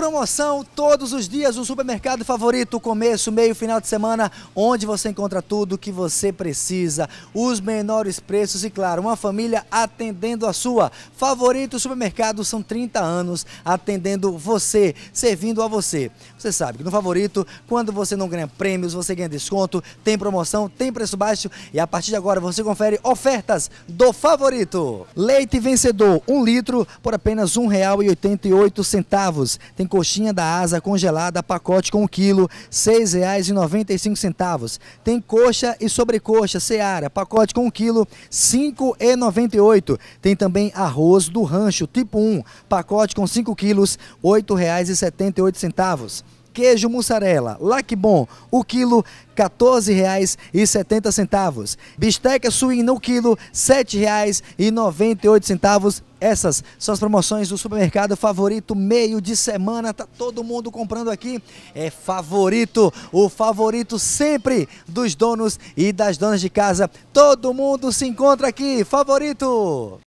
Promoção todos os dias, o supermercado favorito, começo, meio, final de semana, onde você encontra tudo que você precisa, os menores preços e, claro, uma família atendendo a sua. Favorito Supermercado são 30 anos atendendo você, servindo a você. Você sabe que no Favorito, quando você não ganha prêmios, você ganha desconto, tem promoção, tem preço baixo e a partir de agora você confere ofertas do Favorito. Leite vencedor, um litro por apenas R$ 1,88. Tem coxinha da asa congelada, pacote com um quilo, R$ 6,95. Tem coxa e sobrecoxa, seara, pacote com um quilo, R$ 5,98. Tem também arroz do rancho, tipo 1, pacote com 5 quilos, R$ 8,78 queijo mussarela, Lacbon, o quilo R$ 14,70. Bisteca suína, o quilo R$ 7,98. Essas são as promoções do supermercado favorito meio de semana. Tá todo mundo comprando aqui. É favorito, o favorito sempre dos donos e das donas de casa. Todo mundo se encontra aqui. Favorito!